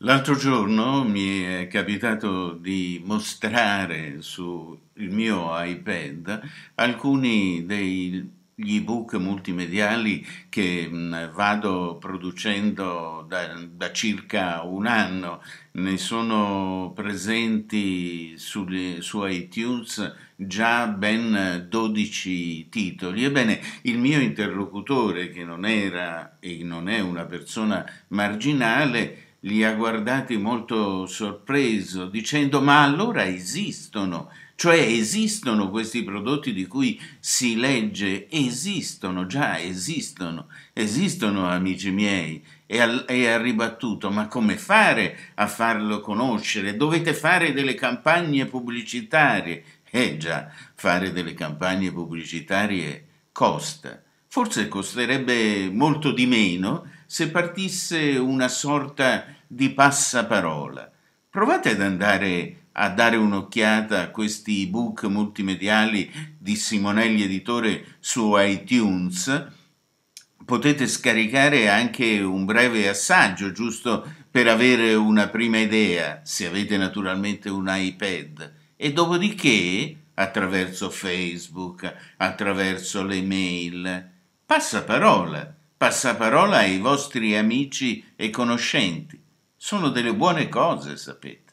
L'altro giorno mi è capitato di mostrare sul mio iPad alcuni degli ebook multimediali che mm, vado producendo da, da circa un anno. Ne sono presenti sulle, su iTunes già ben 12 titoli. Ebbene, il mio interlocutore, che non era e non è una persona marginale, li ha guardati molto sorpreso, dicendo ma allora esistono, cioè esistono questi prodotti di cui si legge, esistono, già esistono, esistono amici miei, e, al, e ha ribattuto ma come fare a farlo conoscere? Dovete fare delle campagne pubblicitarie, eh già, fare delle campagne pubblicitarie costa Forse costerebbe molto di meno se partisse una sorta di passaparola. Provate ad andare a dare un'occhiata a questi ebook multimediali di Simonelli Editore su iTunes. Potete scaricare anche un breve assaggio, giusto per avere una prima idea, se avete naturalmente un iPad. E dopodiché, attraverso Facebook, attraverso le mail, Passaparola, passaparola ai vostri amici e conoscenti. Sono delle buone cose, sapete.